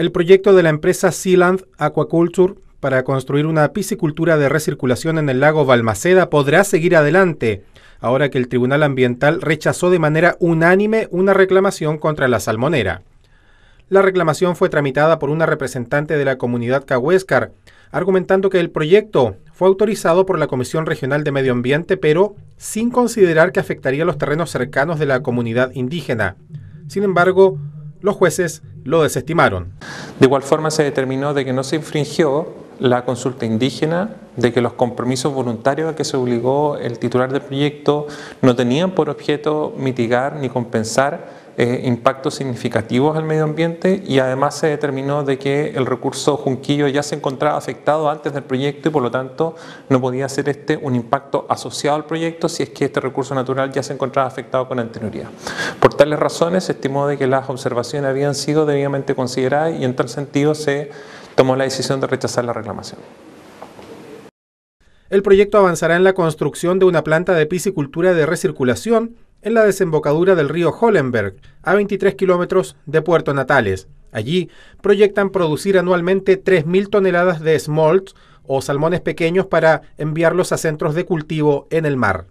El proyecto de la empresa Sealand Aquaculture para construir una piscicultura de recirculación en el lago Balmaceda podrá seguir adelante, ahora que el Tribunal Ambiental rechazó de manera unánime una reclamación contra la salmonera. La reclamación fue tramitada por una representante de la comunidad Cahuéscar, argumentando que el proyecto fue autorizado por la Comisión Regional de Medio Ambiente, pero sin considerar que afectaría los terrenos cercanos de la comunidad indígena. Sin embargo, los jueces lo desestimaron. De igual forma se determinó de que no se infringió la consulta indígena, de que los compromisos voluntarios a que se obligó el titular del proyecto no tenían por objeto mitigar ni compensar eh, impactos significativos al medio ambiente y además se determinó de que el recurso Junquillo ya se encontraba afectado antes del proyecto y por lo tanto no podía ser este un impacto asociado al proyecto si es que este recurso natural ya se encontraba afectado con anterioridad. Por tales razones se estimó de que las observaciones habían sido debidamente consideradas y en tal sentido se tomó la decisión de rechazar la reclamación. El proyecto avanzará en la construcción de una planta de piscicultura de recirculación en la desembocadura del río Hollenberg, a 23 kilómetros de Puerto Natales. Allí proyectan producir anualmente 3.000 toneladas de smolts o salmones pequeños para enviarlos a centros de cultivo en el mar.